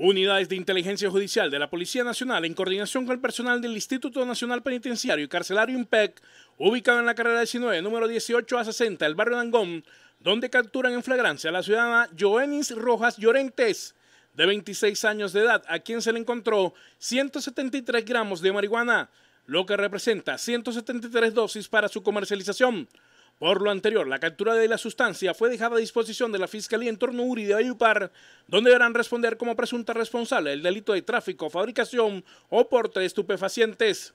Unidades de inteligencia judicial de la Policía Nacional, en coordinación con el personal del Instituto Nacional Penitenciario y Carcelario IMPEC, ubicado en la carrera 19, número 18 a 60, el barrio Dangón, donde capturan en flagrancia a la ciudadana Joenis Rojas Llorentes, de 26 años de edad, a quien se le encontró 173 gramos de marihuana, lo que representa 173 dosis para su comercialización. Por lo anterior, la captura de la sustancia fue dejada a disposición de la Fiscalía en torno a Uri de Ayupar, donde deberán responder como presunta responsable el delito de tráfico, fabricación o porte de estupefacientes.